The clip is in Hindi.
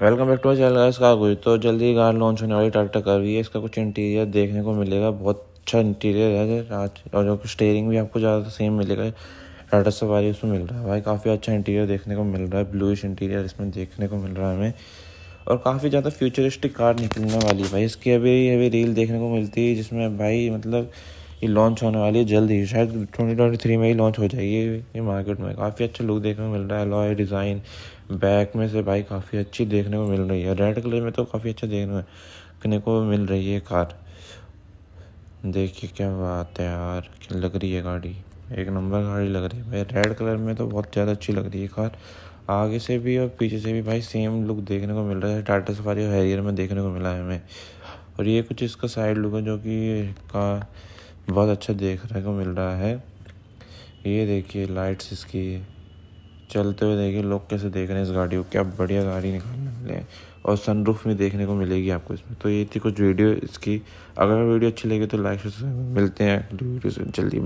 welcome back to my channel इसका कारगुज तो जल्दी कार लॉन्च होने वाली टाटा कर रही है इसका कुछ इंटीरियर देखने को मिलेगा बहुत अच्छा इंटीरियर है आज और जो स्टेयरिंग भी आपको ज़्यादा सेम मिलेगा टाटा सवारी उसमें मिल रहा है भाई काफ़ी अच्छा इंटीरियर देखने को मिल रहा है ब्लूइश इंटीरियर इसमें देखने को मिल रहा है हमें और काफ़ी ज़्यादा फ्यूचरिस्टिक कार निकलने वाली भाई इसकी अभी अभी रील देखने को मिलती है जिसमें भाई मतलब ये लॉन्च होने वाली है जल्द ही शायद 2023 में ही लॉन्च हो जाएगी ये मार्केट में काफ़ी अच्छे लुक देखने को मिल रहा है लॉय डिज़ाइन बैक में से भाई काफ़ी अच्छी देखने को मिल रही है रेड कलर में तो काफ़ी अच्छा देखने को मिल रही है कार देखिए क्या बात है यार लग रही है गाड़ी एक नंबर गाड़ी लग रही है भाई रेड कलर में तो बहुत ज़्यादा अच्छी लग रही है कार आगे से भी और पीछे से भी भाई सेम लुक देखने को मिल रहा है टाटा सफारी और हैरियर में देखने को मिला है हमें और ये कुछ इसका साइड लुक है जो कि का बहुत अच्छा देखने को मिल रहा है ये देखिए लाइट्स इसकी चलते हुए देखिए लोग कैसे देख रहे हैं इस गाड़ी को क्या बढ़िया गाड़ी निकालने वाले हैं और सनरूफ में देखने को मिलेगी आपको इसमें तो ये थी कुछ वीडियो इसकी अगर वीडियो अच्छी लगी तो लाइक मिलते हैं जल्दी